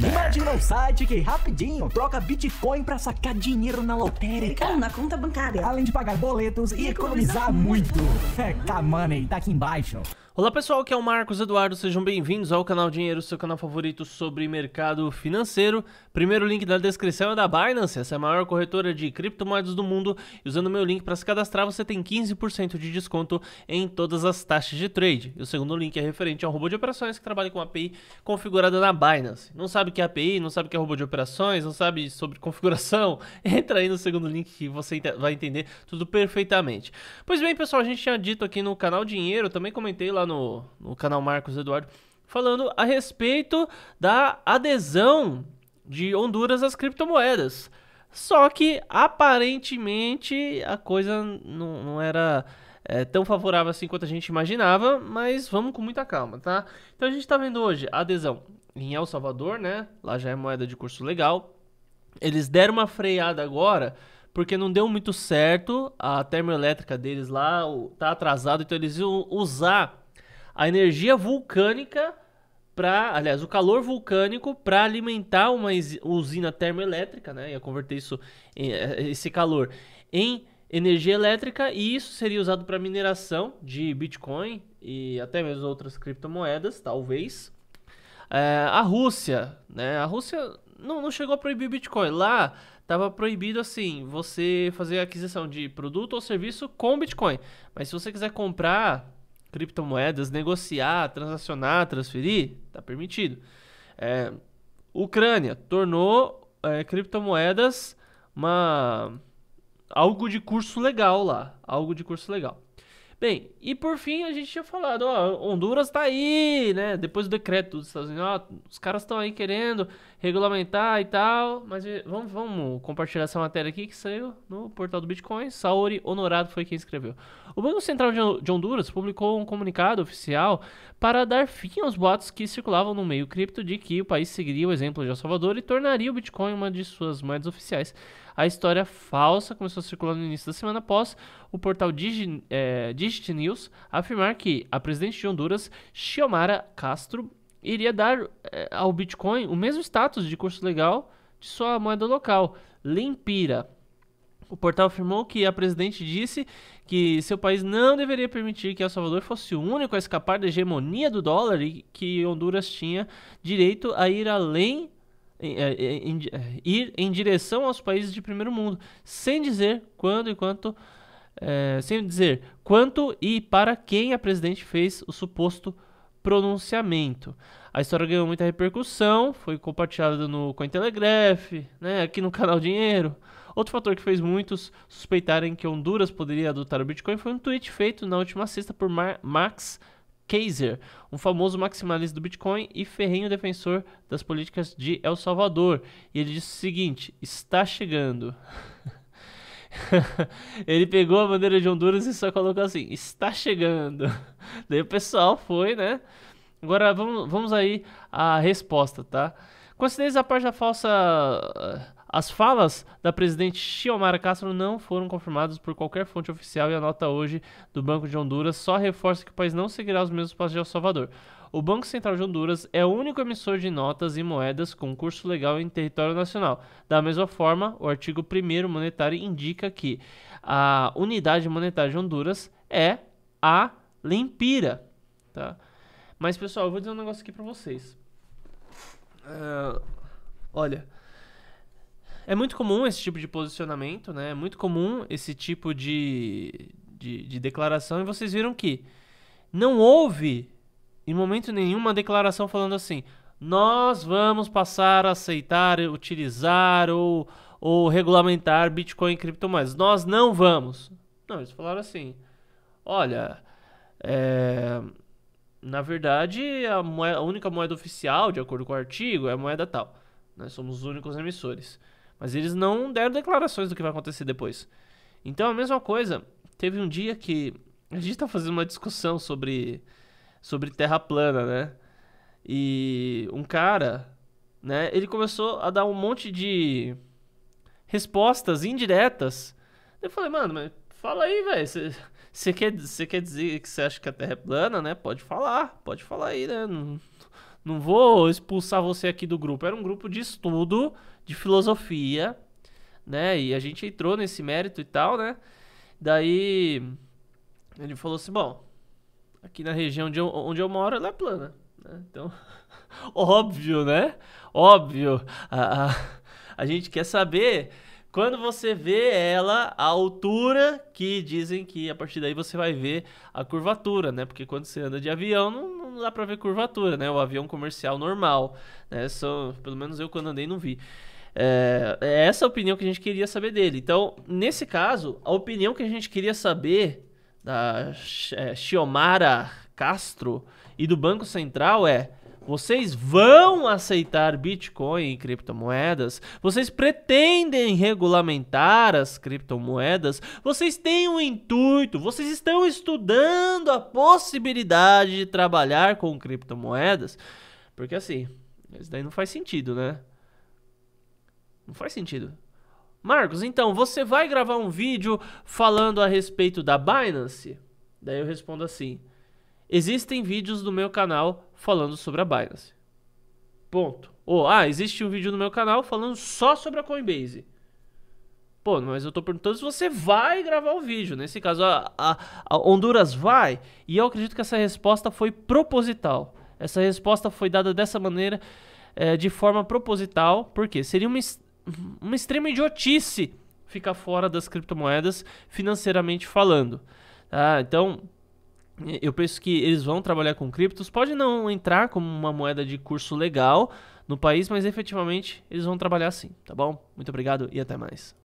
Né? Imagina um site que rapidinho troca Bitcoin para sacar dinheiro na lotérica ou na conta bancária, além de pagar boletos e, e economizar, economizar muito. muito. É, K-Money, né? tá aqui embaixo. Olá pessoal, aqui é o Marcos Eduardo, sejam bem-vindos ao canal Dinheiro, seu canal favorito sobre mercado financeiro. Primeiro link da descrição é da Binance, essa é a maior corretora de criptomoedas do mundo. E usando o meu link para se cadastrar, você tem 15% de desconto em todas as taxas de trade. E o segundo link é referente ao robô de operações que trabalha com API configurada na Binance. Não sabe o que é API, não sabe o que é robô de operações, não sabe sobre configuração? Entra aí no segundo link que você vai entender tudo perfeitamente. Pois bem, pessoal, a gente tinha dito aqui no canal Dinheiro, também comentei lá no no, no canal Marcos Eduardo, falando a respeito da adesão de Honduras às criptomoedas. Só que aparentemente a coisa não, não era é, tão favorável assim quanto a gente imaginava, mas vamos com muita calma, tá? Então a gente está vendo hoje a adesão em El Salvador, né? Lá já é moeda de curso legal. Eles deram uma freada agora porque não deu muito certo a termoelétrica deles lá, tá atrasado, então eles iam usar a energia vulcânica para, aliás, o calor vulcânico para alimentar uma usina termoelétrica, né? Ia converter isso em, é, esse calor em energia elétrica e isso seria usado para mineração de Bitcoin e até mesmo outras criptomoedas, talvez. É, a Rússia, né? A Rússia não, não chegou a proibir Bitcoin. Lá estava proibido assim você fazer aquisição de produto ou serviço com Bitcoin. Mas se você quiser comprar criptomoedas, negociar, transacionar, transferir, está permitido. É, Ucrânia tornou é, criptomoedas uma algo de curso legal lá, algo de curso legal. Bem, e por fim a gente tinha falado, ó, Honduras tá aí, né? Depois do decreto dos Estados Unidos, ó, os caras estão aí querendo regulamentar e tal, mas eh, vamos, vamos compartilhar essa matéria aqui que saiu no portal do Bitcoin. Saori Honorado foi quem escreveu. O Banco Central de Honduras publicou um comunicado oficial para dar fim aos boatos que circulavam no meio cripto de que o país seguiria o exemplo de El Salvador e tornaria o Bitcoin uma de suas moedas oficiais a história falsa começou a circular no início da semana após o portal Digi, é, Digit News afirmar que a presidente de Honduras, Xiomara Castro, iria dar é, ao Bitcoin o mesmo status de curso legal de sua moeda local, Limpira. O portal afirmou que a presidente disse que seu país não deveria permitir que El Salvador fosse o único a escapar da hegemonia do dólar e que Honduras tinha direito a ir além é, é, é, ir em direção aos países de primeiro mundo, sem dizer quando e quanto, é, sem dizer quanto e para quem a presidente fez o suposto pronunciamento. A história ganhou muita repercussão, foi compartilhada no Cointelegraph, né, aqui no canal Dinheiro. Outro fator que fez muitos suspeitarem que Honduras poderia adotar o Bitcoin foi um tweet feito na última sexta por Mar Max Kaiser, um famoso maximalista do Bitcoin e ferrenho defensor das políticas de El Salvador. E ele disse o seguinte: está chegando. ele pegou a bandeira de Honduras e só colocou assim: está chegando. Daí o pessoal foi, né? Agora vamos, vamos aí a resposta, tá? Coincidência a parte da falsa ah, as falas da presidente Xiomara Castro não foram confirmadas por qualquer fonte oficial e a nota hoje do Banco de Honduras só reforça que o país não seguirá os mesmos passos de El Salvador. O Banco Central de Honduras é o único emissor de notas e moedas com curso legal em território nacional. Da mesma forma, o artigo 1 monetário indica que a unidade monetária de Honduras é a Limpira. Tá? Mas, pessoal, eu vou dizer um negócio aqui para vocês. Uh, olha. É muito comum esse tipo de posicionamento, né? É muito comum esse tipo de, de, de declaração. E vocês viram que não houve, em momento nenhum, uma declaração falando assim: nós vamos passar a aceitar, utilizar ou, ou regulamentar Bitcoin e criptomoedas. Nós não vamos. Não, eles falaram assim: olha, é, na verdade, a, moeda, a única moeda oficial, de acordo com o artigo, é a moeda tal. Nós somos os únicos emissores. Mas eles não deram declarações do que vai acontecer depois. Então, a mesma coisa. Teve um dia que a gente tá fazendo uma discussão sobre, sobre terra plana, né? E um cara, né, ele começou a dar um monte de respostas indiretas. Eu falei, mano, mas fala aí, velho. Você quer, quer dizer que você acha que a Terra é plana, né? Pode falar, pode falar aí, né? Não, não vou expulsar você aqui do grupo. Era um grupo de estudo de filosofia, né? E a gente entrou nesse mérito e tal, né? Daí ele falou assim: bom, aqui na região onde eu, onde eu moro ela é plana. Né? Então, óbvio, né? Óbvio. A, a, a gente quer saber quando você vê ela, a altura que dizem que a partir daí você vai ver a curvatura, né? Porque quando você anda de avião, não, não dá para ver curvatura, né? O avião comercial normal, né? Só, pelo menos eu quando andei não vi. É, é essa a opinião que a gente queria saber dele. Então, nesse caso, a opinião que a gente queria saber da é, Xiomara Castro e do Banco Central é vocês vão aceitar Bitcoin e criptomoedas? Vocês pretendem regulamentar as criptomoedas? Vocês têm um intuito? Vocês estão estudando a possibilidade de trabalhar com criptomoedas? Porque assim, isso daí não faz sentido, né? Não faz sentido. Marcos, então, você vai gravar um vídeo falando a respeito da Binance? Daí eu respondo assim: Existem vídeos no meu canal falando sobre a Binance. Ponto. Ou, ah, existe um vídeo no meu canal falando só sobre a Coinbase. Pô, mas eu tô perguntando se você vai gravar o vídeo. Nesse caso, a, a, a Honduras vai. E eu acredito que essa resposta foi proposital. Essa resposta foi dada dessa maneira, é, de forma proposital, porque seria uma, uma extrema idiotice ficar fora das criptomoedas financeiramente falando. Ah, então, eu penso que eles vão trabalhar com criptos. Pode não entrar como uma moeda de curso legal no país, mas efetivamente eles vão trabalhar sim, tá bom? Muito obrigado e até mais.